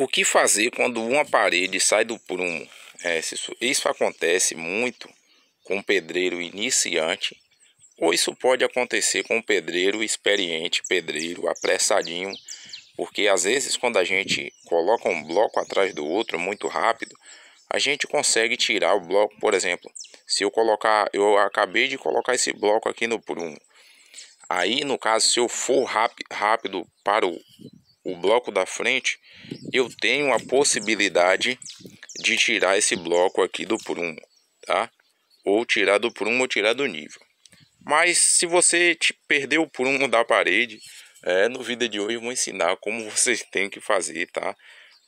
O que fazer quando uma parede sai do prumo? É, isso acontece muito com um pedreiro iniciante, ou isso pode acontecer com um pedreiro experiente, pedreiro apressadinho, porque às vezes quando a gente coloca um bloco atrás do outro muito rápido, a gente consegue tirar o bloco, por exemplo, se eu colocar, eu acabei de colocar esse bloco aqui no prumo. Aí, no caso, se eu for rápido para o o bloco da frente, eu tenho a possibilidade de tirar esse bloco aqui do prumo, tá? Ou tirar do prumo ou tirar do nível. Mas se você perder o prumo da parede, é, no vídeo de hoje eu vou ensinar como vocês têm que fazer, tá?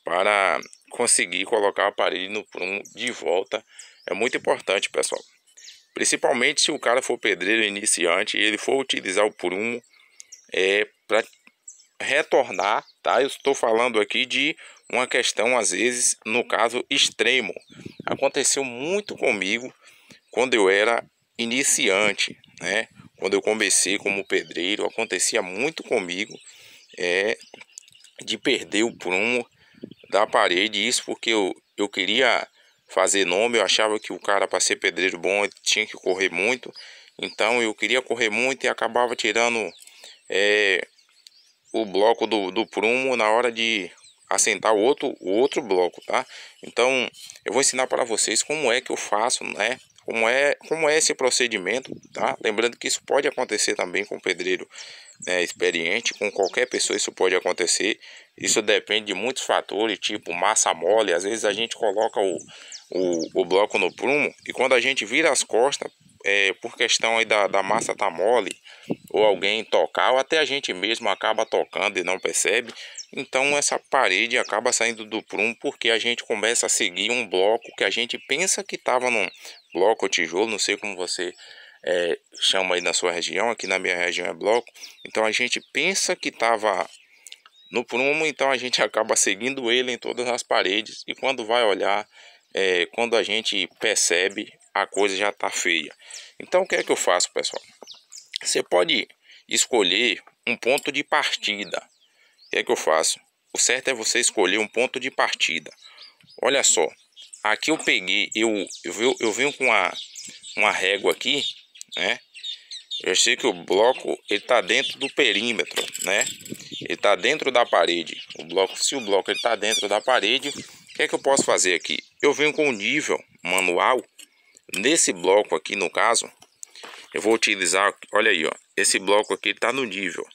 Para conseguir colocar a parede no prumo de volta. É muito importante, pessoal. Principalmente se o cara for pedreiro iniciante e ele for utilizar o prumo é, para retornar tá? Eu estou falando aqui de uma questão, às vezes, no caso extremo. Aconteceu muito comigo quando eu era iniciante, né? Quando eu comecei como pedreiro, acontecia muito comigo é, de perder o prumo da parede. Isso porque eu, eu queria fazer nome, eu achava que o cara, para ser pedreiro bom, tinha que correr muito. Então eu queria correr muito e acabava tirando é, o bloco do, do prumo na hora de assentar o outro, o outro bloco, tá? Então, eu vou ensinar para vocês como é que eu faço, né? Como é, como é esse procedimento, tá? Lembrando que isso pode acontecer também com pedreiro né, experiente, com qualquer pessoa isso pode acontecer. Isso depende de muitos fatores, tipo massa mole. Às vezes a gente coloca o, o, o bloco no prumo e quando a gente vira as costas, é, por questão aí da, da massa tá mole, ou alguém tocar, ou até a gente mesmo acaba tocando e não percebe. Então essa parede acaba saindo do prumo porque a gente começa a seguir um bloco que a gente pensa que estava num bloco ou tijolo, não sei como você é, chama aí na sua região, aqui na minha região é bloco. Então a gente pensa que estava no prumo, então a gente acaba seguindo ele em todas as paredes e quando vai olhar, é, quando a gente percebe, a coisa já está feia. Então o que é que eu faço, pessoal? Você pode escolher um ponto de partida. O que é que eu faço? O certo é você escolher um ponto de partida. Olha só, aqui eu peguei, eu, eu, eu venho com uma, uma régua aqui, né? Eu sei que o bloco está dentro do perímetro, né? Ele está dentro da parede. O bloco, se o bloco está dentro da parede, o que é que eu posso fazer aqui? Eu venho com o nível manual nesse bloco aqui, no caso, eu vou utilizar, olha aí, ó, esse bloco aqui está no nível.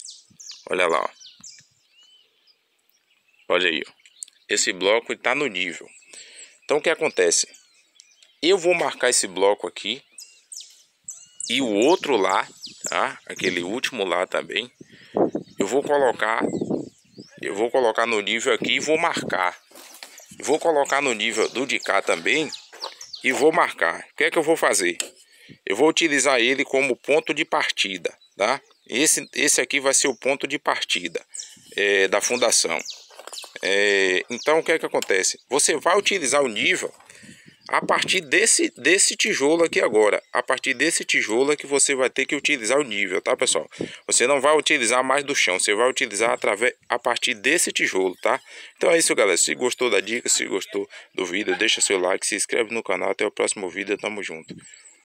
Olha lá, ó. Olha aí, ó. Esse bloco está no nível. Então o que acontece? Eu vou marcar esse bloco aqui e o outro lá, tá? Aquele último lá também. Eu vou colocar eu vou colocar no nível aqui e vou marcar. Vou colocar no nível do de cá também e vou marcar. O que é que eu vou fazer? Eu vou utilizar ele como ponto de partida, tá? Esse, esse aqui vai ser o ponto de partida é, da fundação. É, então, o que é que acontece? Você vai utilizar o nível a partir desse, desse tijolo aqui agora. A partir desse tijolo é que você vai ter que utilizar o nível, tá, pessoal? Você não vai utilizar mais do chão, você vai utilizar através, a partir desse tijolo, tá? Então é isso, galera. Se gostou da dica, se gostou do vídeo, deixa seu like, se inscreve no canal. Até o próximo vídeo, tamo junto.